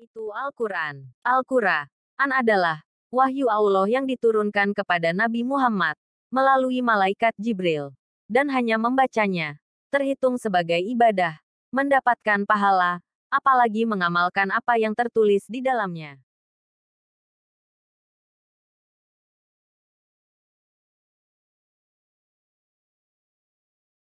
itu Al-Quran. Al-Quran adalah wahyu Allah yang diturunkan kepada Nabi Muhammad melalui malaikat Jibril. Dan hanya membacanya, terhitung sebagai ibadah, mendapatkan pahala, apalagi mengamalkan apa yang tertulis di dalamnya.